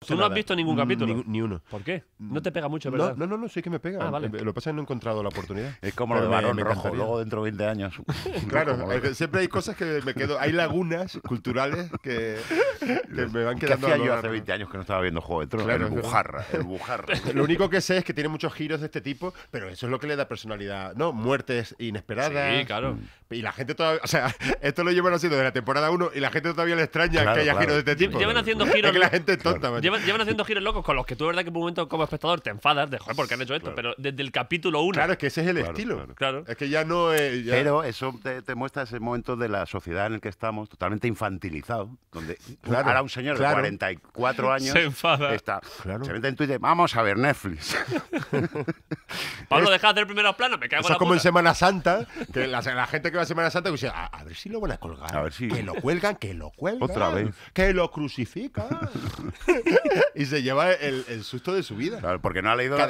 Tú no has visto ningún capítulo. Ni, uno. ¿Por qué? Mm. No te pega mucho, ¿verdad? No, no, no, sí que me pega. Ah, lo que pasa es que no he encontrado la oportunidad. Es como lo de Barón Rojo, luego dentro de 20 años. claro, eh, siempre hay cosas que me quedo. Hay lagunas culturales que, me van quedando. ¿Qué hacía yo hace 20 años que no estaba viendo Juego de Tronos? Claro, el bujarra, el bujarra. lo único que sé es que tiene muchos giros de este tipo, pero eso es lo que le da personalidad, ¿no? Muertes inesperadas. Sí, claro. Y la gente todavía. O sea, esto lo llevan haciendo desde la temporada 1 y la gente todavía le extraña que haya giros de este tipo. Llevan haciendo giros. que la gente es tonta, llevan, haciendo giros locos con los que tú, de verdad, que un momento como espectador te enfadas de joder, ¿por qué han hecho esto? Pero desde el capítulo 1. Claro, es que ese es el estilo. Claro. Es que ya no es. Eh, Pero eso te, muestra ese momento de la sociedad en el que estamos, totalmente infantilizado, donde ahora un señor de 44 años se enfada. Se mete en Twitter, vamos a ver Netflix. Pablo, deja de hacer primeros planos, me cago eso es como en Semana Santa, que la, gente que va a Semana Santa a, ver si lo van a colgar. A ver si. Que lo cuelgan, que lo cuelgan. Otra vez. Que lo crucifican. y se lleva el, susto de su vida. Eh, porque no ha leído, la,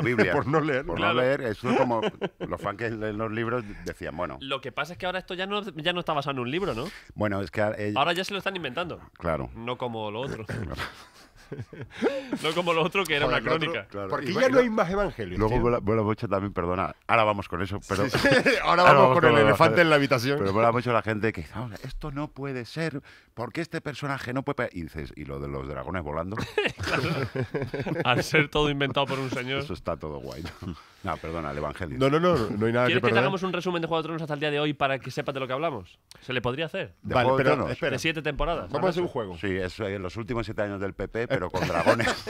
Biblia. por no leer. Por no leer. Eso es como los fans que leen los libros decían, bueno. Lo que pasa es que ahora esto ya no, ya no está basado en un libro, ¿no? Bueno, es que... Eh, ahora ya se lo están inventando. Claro. No como lo otro. no como lo otro que era una crónica. Porque ya no hay más evangelio Luego vuela mucho también, perdona. Ahora vamos con eso, pero. Ahora, vamos, con, el elefante en la habitación. Pero vuela mucho la gente que dice, esto no puede ser, porque este personaje no puede. Y lo de los dragones volando? Al ser todo inventado por un señor. Eso está todo guay. No, perdona, el evangelio. No, no, no, no hay nada ¿Quieres que, que hagamos un resumen de Juego de Tronos hasta el día de hoy para que sepas de lo que hablamos? ¿Se le podría hacer? De vale, pero, no siete temporadas. Vamos a hacer un juego. Sí, es en los últimos siete años del PP, pero con dragones.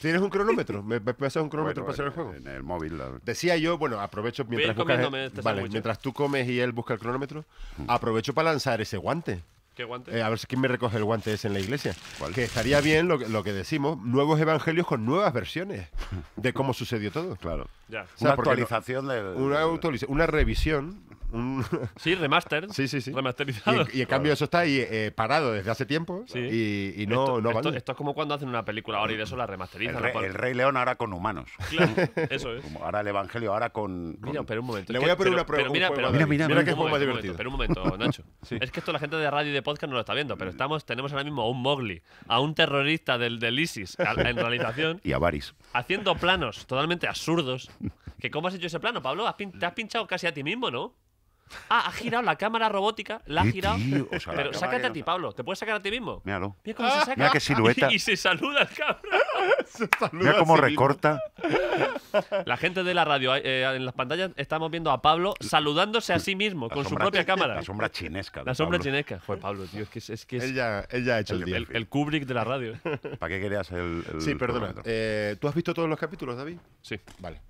¿Tienes un cronómetro? ¿Me, puedes un cronómetro para hacer el juego? En el móvil. Decía yo, bueno, aprovecho mientras, este mientras tú comes y él busca el cronómetro, mm. aprovecho para lanzar ese guante. ¿Qué guante? Eh, a ver si quién me recoge el guante ese en la iglesia. Que estaría bien lo que, decimos, nuevos evangelios con nuevas versiones de cómo sucedió todo. Claro. una actualización una revisión Sí, remaster. sí, sí, sí. Remasterizado. Y, en cambio, eso está ahí eh, parado desde hace tiempo sí. y, no, esto, vale. Esto, es como cuando hacen una película ahora y de eso la remasterizan. El, Rey León ahora con humanos. Claro, eso es. Como ahora el Evangelio, ahora con. Mira, pero un momento. Le voy a poner una prueba. Mira, pero, mira, mira, que es más divertido. Pero un momento, Nacho. Es que esto la gente de radio y de podcast no lo está viendo, pero mm. estamos, tenemos ahora mismo a un Mowgli, a un terrorista del, del ISIS en realización. y a Baris. Haciendo planos totalmente absurdos. ¿Que ¿Cómo has hecho ese plano, Pablo? te has pinchado casi a ti mismo, ¿no? Ah, ha girado la cámara robótica, la ha girado. pero sácate a ti, Pablo. ¿Te puedes sacar a ti mismo? Míralo. Mira cómo se saca. Mira qué silueta. Y, se saluda el cabrón. se saluda Mira cómo recorta. La gente de la radio, eh, eh, en las pantallas, estamos viendo a Pablo saludándose a sí mismo con su propia cámara. La sombra chinesca. La sombra chinesca. Joder, Pablo, tío, es que es. que ella, ha hecho el, el, el, Kubrick de la radio. ¿Para qué querías el.? sí, perdona. Eh, ¿Tú has visto todos los capítulos, David? Sí. Vale.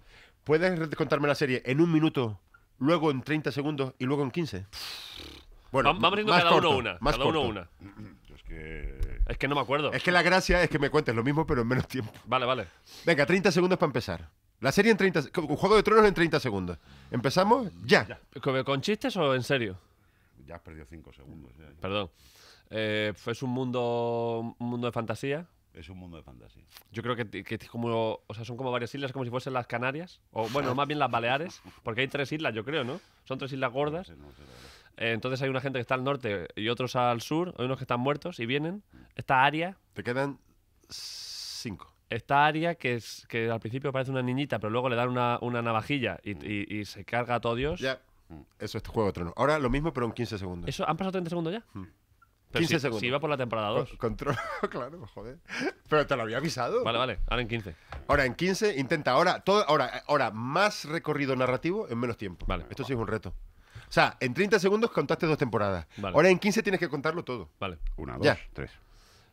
¿Puedes contarme la serie en un minuto luego en 30 segundos y luego en 15. Bueno, vamos a cada uno una. cada uno una. Es que... no me acuerdo. Es que la gracia es que me cuentes lo mismo, pero en menos tiempo. Vale, vale. Venga, 30 segundos para empezar. La serie en 30. Juego de Tronos en 30 segundos. ¿Empezamos? Ya. ¿Con chistes o en serio? Ya has perdido 5 segundos. Perdón. Eh, pues es un mundo, un mundo de fantasía es un mundo de fantasía. Yo creo que, que como, o sea, son como varias islas, como si fuesen las Canarias, o bueno, más bien las Baleares, porque hay tres islas, yo creo, ¿no? Son tres islas gordas. Eh, entonces hay una gente que está al norte y otros al sur, hay unos que están muertos y vienen. Esta área... Te quedan cinco. Esta área que, es, que al principio parece una niñita, pero luego le dan una, una navajilla y, mm. se carga a todo Dios. Ya, mm. eso es Juego de Tronos. Ahora lo mismo, pero en 15 segundos. ¿Eso, ¿Han pasado 30 segundos ya? Mm. 15 segundos. Si iba por la temporada 2. Control, claro, joder. Pero te lo había avisado. Vale, vale, ahora en 15. Ahora en 15, intenta ahora, todo, ahora, ahora más recorrido narrativo en menos tiempo. Vale. Esto sí es un reto. O sea, en 30 segundos contaste dos temporadas. Ahora en 15 tienes que contarlo todo. Vale. Una, dos, tres.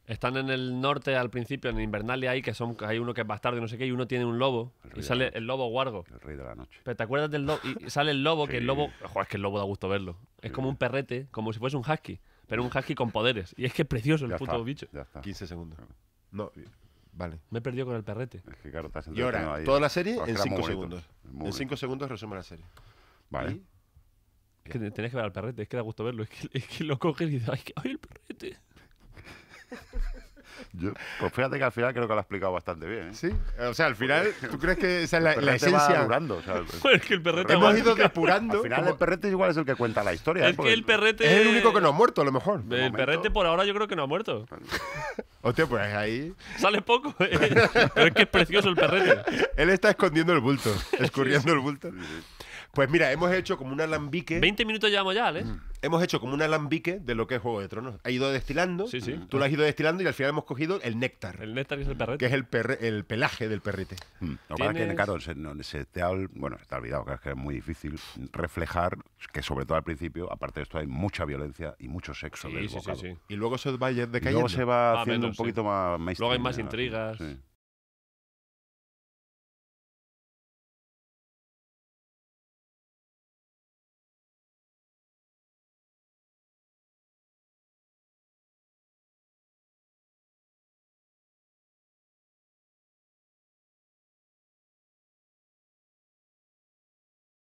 Están en el norte al principio, en Invernalia ahí, que son, hay uno que es bastardo y no sé qué, y uno tiene un lobo. Y sale el lobo guargo. El rey de la noche. Pero te acuerdas del lobo. Y sale el lobo, que el lobo. Joder, es que el lobo da gusto verlo. Es como un perrete, como si fuese un husky. Pero un husky con poderes. Y es que es precioso el puto bicho. Ya está. 15 segundos. No, vale. Me he perdido con el perrete. Es que Y ahora, toda la serie en 5 segundos. En 5 segundos resume la serie. Vale. Es que tenés que ver al perrete, es que da gusto verlo. Es que, lo coges y dices, ay, el perrete! Yo, pues fíjate que al final creo que lo ha explicado bastante bien. ¿eh? Sí, o sea, al final, ¿tú crees que esa es la, esencia? Durando, que el perrete Hemos ido depurando. Al final, el perrete igual es el que cuenta la historia. Es ¿eh? que el perrete. Es el único que no ha muerto, a lo mejor. El perrete por ahora yo creo que no ha muerto. Hostia, pues ahí. Sale poco, eh. pero es que es precioso el perrete. Él está escondiendo el bulto, escurriendo el bulto. Pues mira, hemos hecho como un alambique. 20 minutos llevamos ya, ¿eh? Hemos hecho como un alambique de lo que es Juego de Tronos. Ha ido destilando, mm. tú lo has ido destilando y al final hemos cogido el néctar. El néctar es el perrete. Que es el, pelaje del perrete. Mm. Lo que pasa es que, claro, se, se te ha, bueno, se olvidado que es muy difícil reflejar que, sobre todo al principio, aparte de esto, hay mucha violencia y mucho sexo. Sí, sí, sí. Y luego se va de luego se va ah, haciendo un poquito más Luego hay más intrigas.